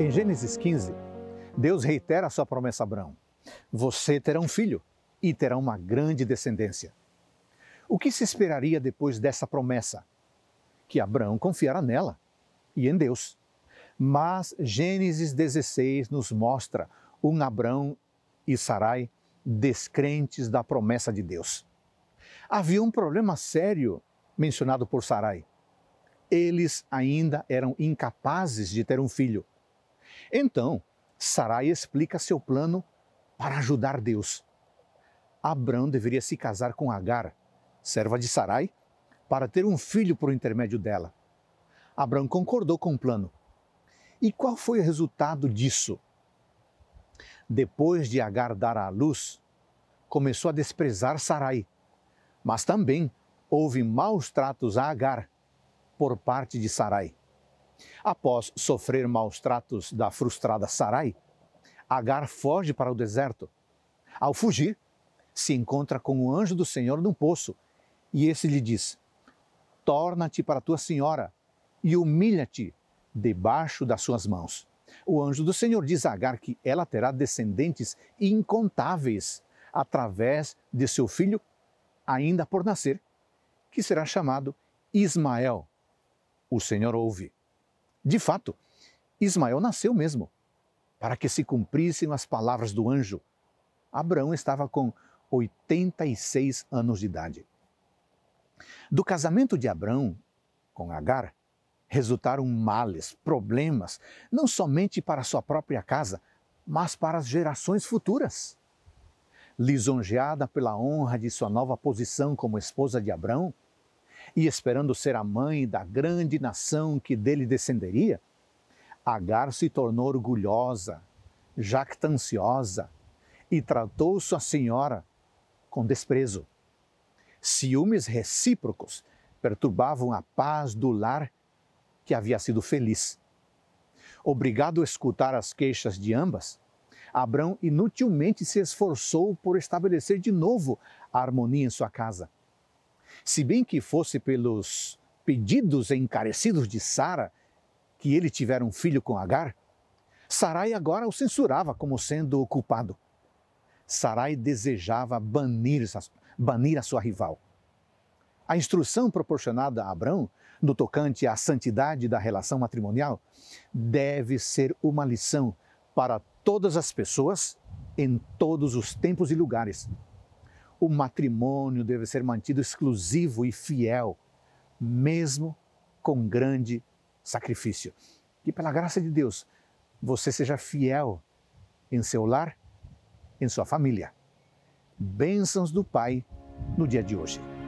Em Gênesis 15, Deus reitera a sua promessa a Abraão: Você terá um filho e terá uma grande descendência. O que se esperaria depois dessa promessa? Que Abraão confiara nela e em Deus. Mas Gênesis 16 nos mostra um Abraão e Sarai descrentes da promessa de Deus. Havia um problema sério mencionado por Sarai. Eles ainda eram incapazes de ter um filho. Então, Sarai explica seu plano para ajudar Deus. Abrão deveria se casar com Agar, serva de Sarai, para ter um filho por intermédio dela. Abrão concordou com o plano. E qual foi o resultado disso? Depois de Agar dar à luz, começou a desprezar Sarai, mas também houve maus tratos a Agar por parte de Sarai. Após sofrer maus tratos da frustrada Sarai, Agar foge para o deserto. Ao fugir, se encontra com o anjo do Senhor num poço e esse lhe diz: Torna-te para tua senhora e humilha-te debaixo das suas mãos. O anjo do Senhor diz a Agar que ela terá descendentes incontáveis através de seu filho, ainda por nascer, que será chamado Ismael. O Senhor ouve. De fato, Ismael nasceu mesmo, para que se cumprissem as palavras do anjo. Abraão estava com 86 anos de idade. Do casamento de Abraão com Agar, resultaram males, problemas, não somente para sua própria casa, mas para as gerações futuras. Lisonjeada pela honra de sua nova posição como esposa de Abraão, e esperando ser a mãe da grande nação que dele descenderia, Agar se tornou orgulhosa, jactanciosa e tratou sua senhora com desprezo. Ciúmes recíprocos perturbavam a paz do lar que havia sido feliz. Obrigado a escutar as queixas de ambas, Abrão inutilmente se esforçou por estabelecer de novo a harmonia em sua casa. Se bem que fosse pelos pedidos encarecidos de Sara que ele tivera um filho com Agar, Sarai agora o censurava como sendo o culpado. Sarai desejava banir, banir a sua rival. A instrução proporcionada a Abrão no tocante à santidade da relação matrimonial deve ser uma lição para todas as pessoas em todos os tempos e lugares. O matrimônio deve ser mantido exclusivo e fiel, mesmo com grande sacrifício. Que pela graça de Deus você seja fiel em seu lar, em sua família. Bênçãos do Pai no dia de hoje.